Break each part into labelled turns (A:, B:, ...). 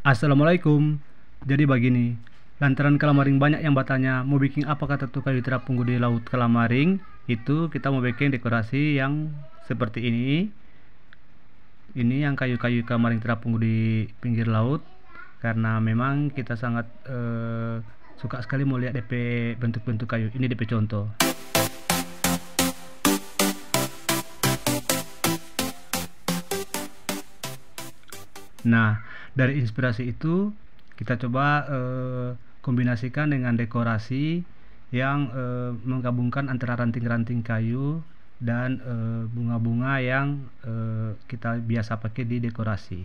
A: Assalamualaikum. Jadi begini, lantaran kelamaring banyak yang bertanya mau bikin apa kata tuh kayu punggu di laut kelamaring itu kita mau bikin dekorasi yang seperti ini. Ini yang kayu-kayu kalamaring terapung punggu di pinggir laut karena memang kita sangat eh, suka sekali mau lihat DP bentuk-bentuk kayu. Ini DP contoh. Nah, dari inspirasi itu kita coba e, kombinasikan dengan dekorasi yang e, menggabungkan antara ranting-ranting kayu dan eh, bunga-bunga yang kita biasa pakai di dekorasi.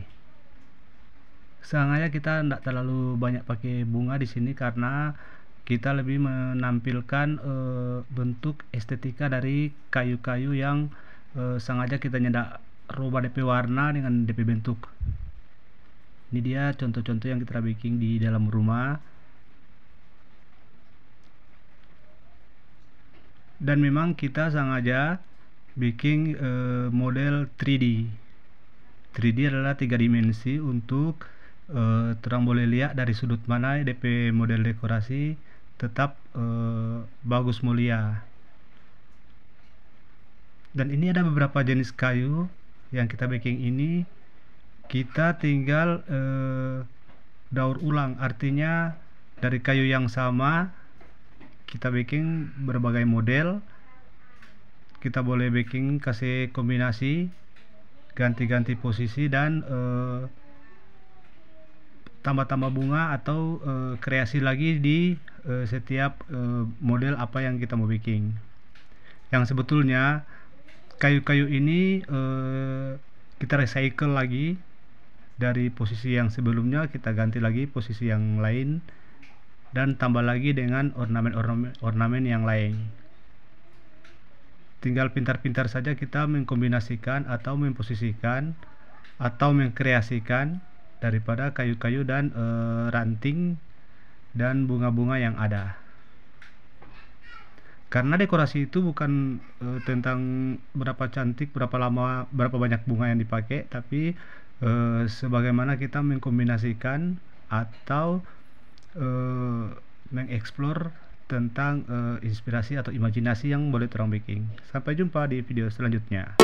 A: Sangatnya kita tidak terlalu banyak pakai bunga di sini karena kita lebih menampilkan e, bentuk estetika dari kayu-kayu yang e, sengaja kita nyedak rubah DP warna dengan DP bentuk ini dia contoh-contoh yang kita bikin di dalam rumah dan memang kita sengaja bikin e, eh, model 3D 3D adalah tiga dimensi untuk e, terang boleh lihat dari sudut mana DP model dekorasi tetap e, bagus mulia dan ini ada beberapa jenis kayu yang kita baking ini kita tinggal eh, daur ulang artinya dari kayu yang sama kita bikin berbagai model kita boleh bikin kasih kombinasi ganti-ganti posisi dan eh, tambah-tambah eh, bunga atau eh, kreasi lagi di eh, setiap eh, model apa yang kita mau bikin yang sebetulnya kayu-kayu ini eh, kita recycle lagi dari posisi yang sebelumnya kita ganti lagi posisi yang lain dan tambah lagi dengan ornamen-ornamen yang lain tinggal pintar-pintar saja kita mengkombinasikan atau memposisikan atau mengkreasikan daripada kayu-kayu dan e, ranting dan bunga-bunga yang ada karena dekorasi itu bukan e, tentang berapa cantik, berapa lama, berapa banyak bunga yang dipakai, tapi e, sebagaimana kita mengkombinasikan atau e, mengeksplor tentang e, inspirasi atau imajinasi yang boleh terang bikin. Sampai jumpa di video selanjutnya.